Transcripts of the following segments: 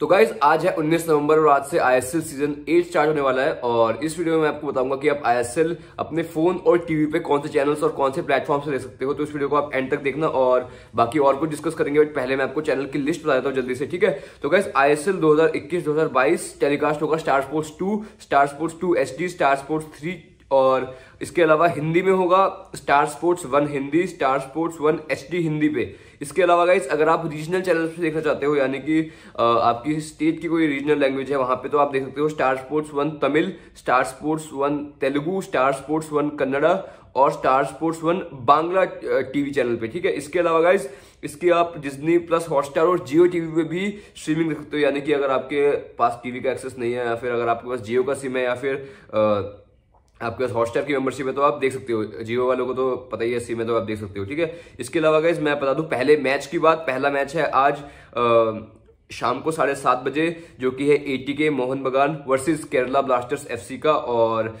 तो गाइज आज है 19 नवंबर और आज से आईएसएल सीजन एट स्टार्ट होने वाला है और इस वीडियो में मैं आपको बताऊंगा कि आप आईएसएल अपने फोन और टीवी पे कौन से चैनल्स और कौन से प्लेटफॉर्म से ले सकते हो तो इस वीडियो को आप एंड तक देखना और बाकी और कुछ डिस्कस करेंगे बट पहले मैं आपको चैनल की लिस्ट बता देता हूँ जल्दी से ठीक है तो गाइज आई एस टेलीकास्ट होगा Star Sports two Star Sports two H Star Sports three और इसके अलावा हिंदी में होगा Star Sports one Hindi Star Sports one H Hindi पे इसके अलावा गाइस अगर आप रीजनल चैनल पे देखना चाहते हो यानी कि आपकी स्टेट की कोई रीजनल लैंग्वेज है वहाँ पे तो आप देख सकते हो Star Sports one Tamil Star Sports one Telugu Star Sports one Kannada और Star Sports one Bangla TV channel पे ठीक है इसके अलावा गाइज इसकी आप डिजनी प्लस हॉटस्टार और जियो टीवी पे भी स्ट्रीमिंग देख सकते हो यानी कि अगर आपके पास टीवी का एक्सेस नहीं है या फिर अगर आपके पास जियो का सिम है या फिर आ, आपके पास हॉटस्टार की मेंबरशिप है तो आप देख सकते हो जियो वालों को तो पता ही है सी में तो आप देख सकते हो ठीक है इसके अलावा गाइज मैं बता दूं पहले मैच की बात पहला मैच है आज आ, शाम को साढ़े सात बजे जो कि है एटी के मोहन बगान वर्सेस केरला ब्लास्टर्स एफसी का और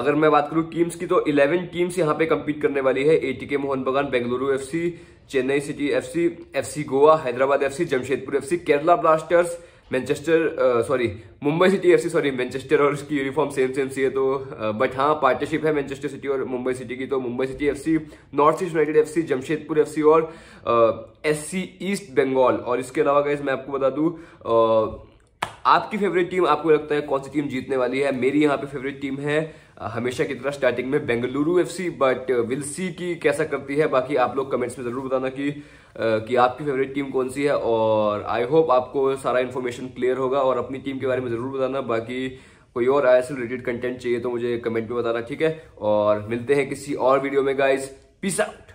अगर मैं बात करूं टीम्स की तो 11 टीम्स यहां पे कंपीट करने वाली है के Mohan Bagan Bengaluru FC Chennai City FC FC Goa Hyderabad FC Jamshedpur FC Kerala Blasters Manchester sorry Mumbai City F sorry Manchester और उसकी यूनिफॉर्म सेम सेम सी है तो बट हाँ पार्टनरशिप है मैनचेस्टर सिटी और मुंबई सिटी की तो Mumbai City C North East United F Jamshedpur F और एस ईस्ट बंगाल और इसके अलावा गाइज मैं आपको बता दूँ uh, आपकी फेवरेट टीम आपको लगता है कौन सी टीम जीतने वाली है मेरी यहाँ पे फेवरेट टीम है हमेशा की तरह स्टार्टिंग में Bengaluru FC but will see की कैसा करती है बाकी आप लोग कमेंट्स में ज़रूर बताना कि कि आपकी फेवरेट टीम कौन सी है और आई होप आपको सारा इन्फॉर्मेशन क्लियर होगा और अपनी टीम के बारे में ज़रूर बताना बाकी कोई और आई रिलेटेड कंटेंट चाहिए तो मुझे कमेंट में बताना ठीक है और मिलते हैं किसी और वीडियो में गाइज पीसा